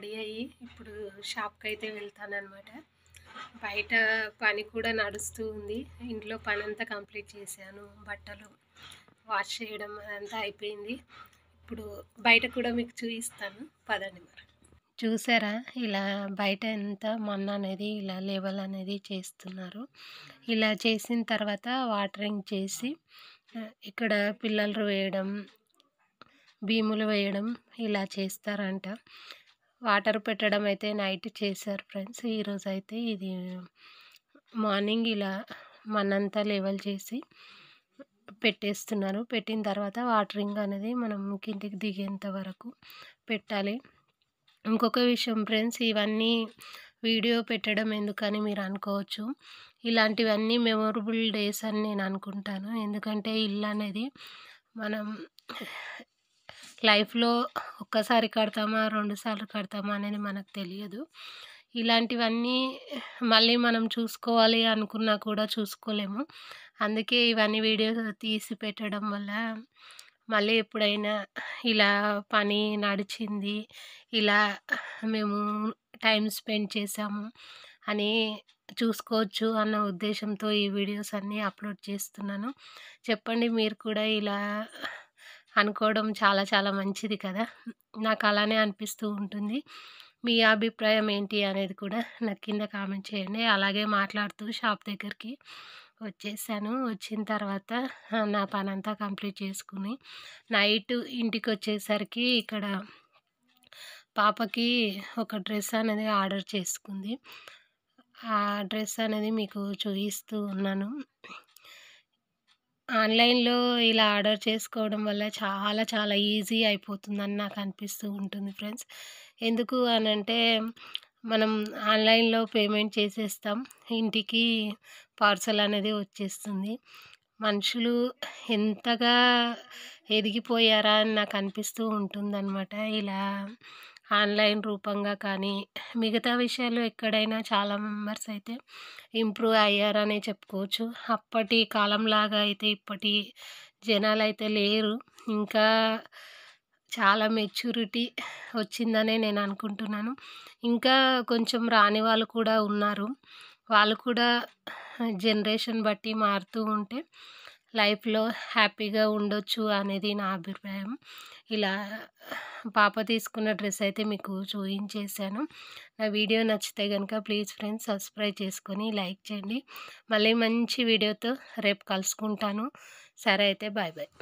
ready అయ్యి ఇప్పుడు షాప్కి అయితే వెళ్తానమాట బయట పని కూడా నడుస్తూ ఉంది ఇంట్లో పని అంతా కంప్లీట్ చేశాను బట్టలు వాష్ చేయడం అదంతా అయిపోయింది ఇప్పుడు బయట కూడా మీకు చూపిస్తాను పదండి మరి చూసారా ఇలా బయట ఎంత మొన్న అనేది ఇలా లేవల్ అనేది చేస్తున్నారు ఇలా చేసిన తర్వాత వాటరింగ్ చేసి ఇక్కడ పిల్లలు వేయడం భీములు వేయడం ఇలా చేస్తారంట వాటర్ పెట్టడం అయితే నైట్ చేశారు ఫ్రెండ్స్ ఈరోజు అయితే ఇది మార్నింగ్ ఇలా మనంతా లెవెల్ చేసి పెట్టేస్తున్నారు పెట్టిన తర్వాత వాటరింగ్ అనేది మనం కిందికి దిగేంత వరకు పెట్టాలి ఇంకొక విషయం ఫ్రెండ్స్ ఇవన్నీ వీడియో పెట్టడం ఎందుకని మీరు అనుకోవచ్చు ఇలాంటివన్నీ మెమొరబుల్ డేస్ అని నేను అనుకుంటాను ఎందుకంటే ఇల్లు అనేది మనం లైఫ్లో ఒక్కసారి కడతామా రెండుసార్లు కడతామా అనేది మనకు తెలియదు ఇలాంటివన్నీ మళ్ళీ మనం చూసుకోవాలి అనుకున్నా కూడా చూసుకోలేము అందుకే ఇవన్నీ వీడియోస్ తీసి పెట్టడం వల్ల మళ్ళీ ఎప్పుడైనా ఇలా పని నడిచింది ఇలా మేము టైం స్పెండ్ చేసాము అని చూసుకోవచ్చు అన్న ఉద్దేశంతో ఈ వీడియోస్ అన్నీ అప్లోడ్ చేస్తున్నాను చెప్పండి మీరు కూడా ఇలా అనుకోవడం చాలా చాలా మంచిది కదా నాకు అలానే అనిపిస్తూ ఉంటుంది మీ అభిప్రాయం ఏంటి అనేది కూడా నాకు కింద కామెంట్ చేయండి అలాగే మాట్లాడుతూ షాప్ దగ్గరికి వచ్చేసాను వచ్చిన తర్వాత నా పని అంతా కంప్లీట్ చేసుకుని నైట్ ఇంటికి వచ్చేసరికి ఇక్కడ పాపకి ఒక డ్రెస్ అనేది ఆర్డర్ చేసుకుంది ఆ డ్రెస్ అనేది మీకు చూపిస్తూ ఉన్నాను ఆన్లైన్లో ఇలా ఆర్డర్ చేసుకోవడం వల్ల చాలా చాలా ఈజీ అయిపోతుందని నాకు అనిపిస్తూ ఉంటుంది ఫ్రెండ్స్ ఎందుకు అని అంటే మనం ఆన్లైన్లో పేమెంట్ చేసేస్తాం ఇంటికి పార్సల్ అనేది వచ్చేస్తుంది మనుషులు ఎంతగా ఎదిగిపోయారా అని నాకు అనిపిస్తూ ఉంటుంది ఇలా ఆన్లైన్ రూపంగా కానీ మిగతా విషయాలు ఎక్కడైనా చాలా మెంబర్స్ అయితే ఇంప్రూవ్ అయ్యారనే చెప్పుకోవచ్చు అప్పటి కాలంలాగా అయితే ఇప్పటి జనాలు అయితే లేరు ఇంకా చాలా మెచ్యూరిటీ వచ్చిందనే నేను అనుకుంటున్నాను ఇంకా కొంచెం రాని వాళ్ళు కూడా ఉన్నారు వాళ్ళు కూడా జనరేషన్ బట్టి మారుతూ ఉంటే లైఫ్లో హ్యాపీగా ఉండొచ్చు అనేది నా అభిప్రాయం ఇలా పాప తీసుకున్న డ్రెస్ అయితే మీకు చూపించేశాను నా వీడియో నచ్చితే కనుక ప్లీజ్ ఫ్రెండ్స్ సబ్స్క్రైబ్ చేసుకొని లైక్ చేయండి మళ్ళీ మంచి వీడియోతో రేపు కలుసుకుంటాను సరే అయితే బాయ్ బాయ్